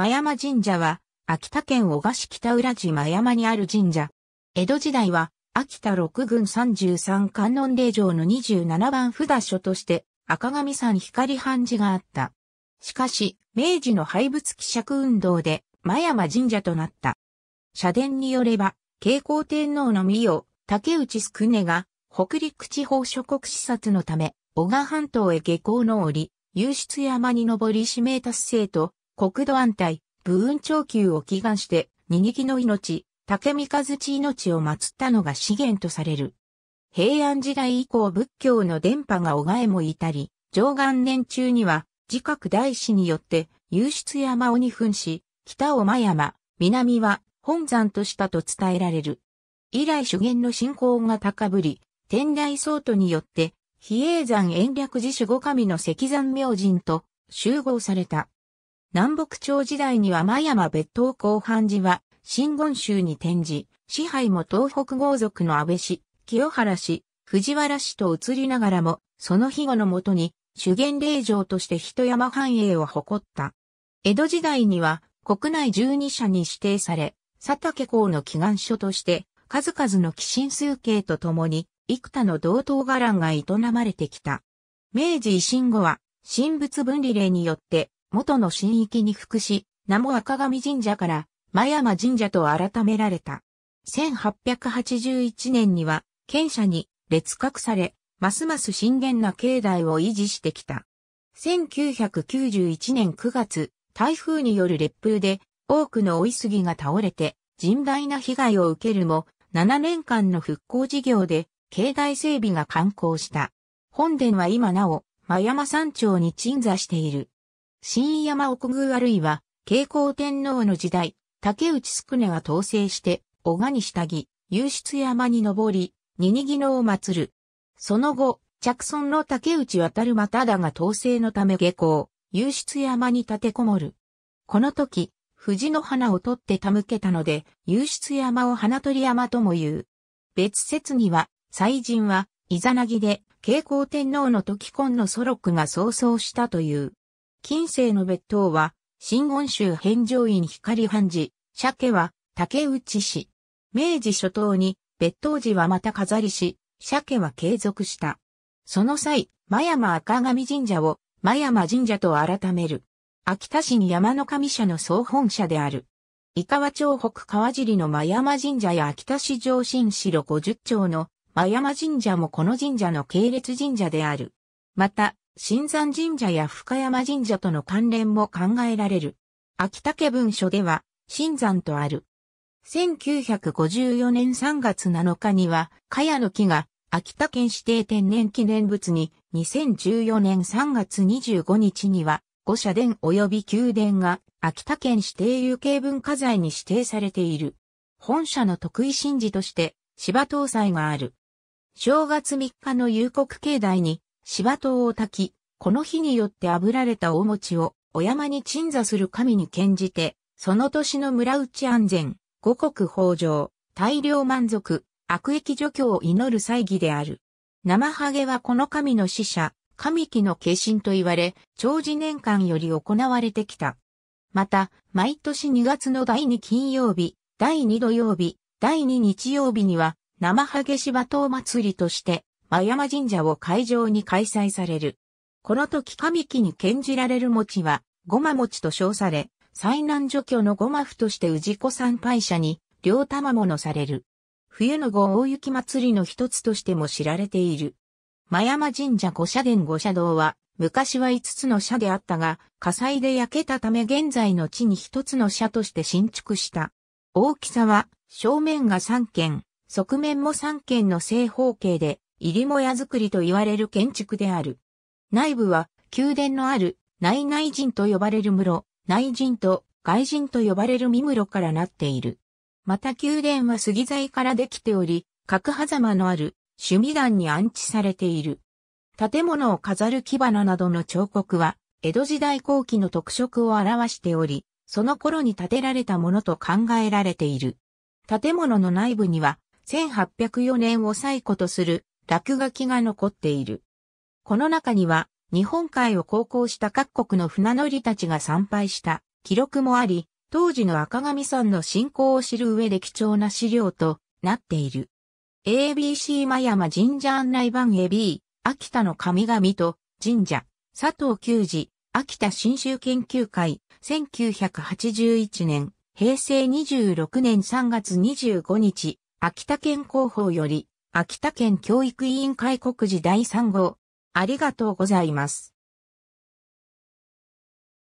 真山神社は、秋田県小菓子北浦寺真山にある神社。江戸時代は、秋田六軍十三観音霊場の27番札所として、赤神山光藩寺があった。しかし、明治の廃仏希釈運動で、真山神社となった。社殿によれば、慶光天皇の御代、竹内宿根が、北陸地方諸国視察のため、小賀半島へ下校の折、湧出山に登り指名達成と、国土安泰、武運長久を祈願して、二木の命、竹三日月命を祀ったのが資源とされる。平安時代以降仏教の伝播ががえもいたり、上元年中には、自覚大師によって、有出山を二分し、北を真山、南は本山としたと伝えられる。以来主言の信仰が高ぶり、天台僧徒によって、比叡山延暦寺守護神の石山明神と集合された。南北朝時代には真山別当後半寺は、新言宗に転じ、支配も東北豪族の安倍氏、清原氏、藤原氏と移りながらも、その庇護のもとに、主元霊場として人山繁栄を誇った。江戸時代には、国内12社に指定され、佐竹公の祈願書として、数々の寄進数形とともに、幾多の同等伽藍が営まれてきた。明治維新後は、神仏分離令によって、元の神域に服し、名も赤神神社から、真山神社と改められた。1881年には、県社に列格され、ますます神厳な境内を維持してきた。1991年9月、台風による烈風で、多くの追い杉が倒れて、甚大な被害を受けるも、7年間の復興事業で、境内整備が完工した。本殿は今なお、真山山頂に鎮座している。新山奥宮あるいは、慶光天皇の時代、竹内宿根は統制して、小賀に下着、夕出山に登り、二ニギのを祀る。その後、着村の竹内渡るまただが統制のため下校、夕出山に立てこもる。この時、藤の花を取って手向けたので、夕出山を花取り山とも言う。別説には、祭神は、イザナギで、慶光天皇の時婚の祖録が早々したという。近世の別当は、新言州返上院光藩寺、鮭は竹内氏。明治初頭に別当寺はまた飾りし、鮭は継続した。その際、真山赤神神社を真山神社と改める。秋田市に山の神社の総本社である。伊川町北川尻の真山神社や秋田市上新城50町の真山神社もこの神社の系列神社である。また、新山神社や深山神社との関連も考えられる。秋竹文書では、新山とある。1954年3月7日には、茅の木が秋田県指定天然記念物に、2014年3月25日には、五社殿及び宮殿が秋田県指定有形文化財に指定されている。本社の得意神事として、芝東祭がある。正月3日の夕刻境内に、芝刀を焚き、この火によって炙られた大餅を、お山に鎮座する神に献じて、その年の村内安全、五穀豊穣、大量満足、悪役除去を祈る祭儀である。生ハゲはこの神の使者、神木の化身と言われ、長寿年間より行われてきた。また、毎年2月の第2金曜日、第2土曜日、第2日曜日には、生ハゲ芝刀祭りとして、真山神社を会場に開催される。この時神木に献じられる餅は、ごま餅と称され、災難除去のごま符として氏子参拝者に、両玉物される。冬の後大雪祭りの一つとしても知られている。真山神社五社殿五社堂は、昔は五つの社であったが、火災で焼けたため現在の地に一つの社として新築した。大きさは、正面が三軒、側面も三軒の正方形で、入りもや造りと言われる建築である。内部は、宮殿のある内内人と呼ばれる室、内人と外人と呼ばれる三室からなっている。また宮殿は杉材からできており、角狭間のある趣味団に安置されている。建物を飾る木花などの彫刻は、江戸時代後期の特色を表しており、その頃に建てられたものと考えられている。建物の内部には、1804年を最古とする落書きが残っている。この中には、日本海を航行した各国の船乗りたちが参拝した記録もあり、当時の赤神山の信仰を知る上で貴重な資料となっている。ABC 真山神社案内版 AB、秋田の神々と神社、佐藤久治、秋田新州研究会、1981年、平成26年3月25日、秋田県広報より、秋田県教育委員会告示第3号。ありがとうございます。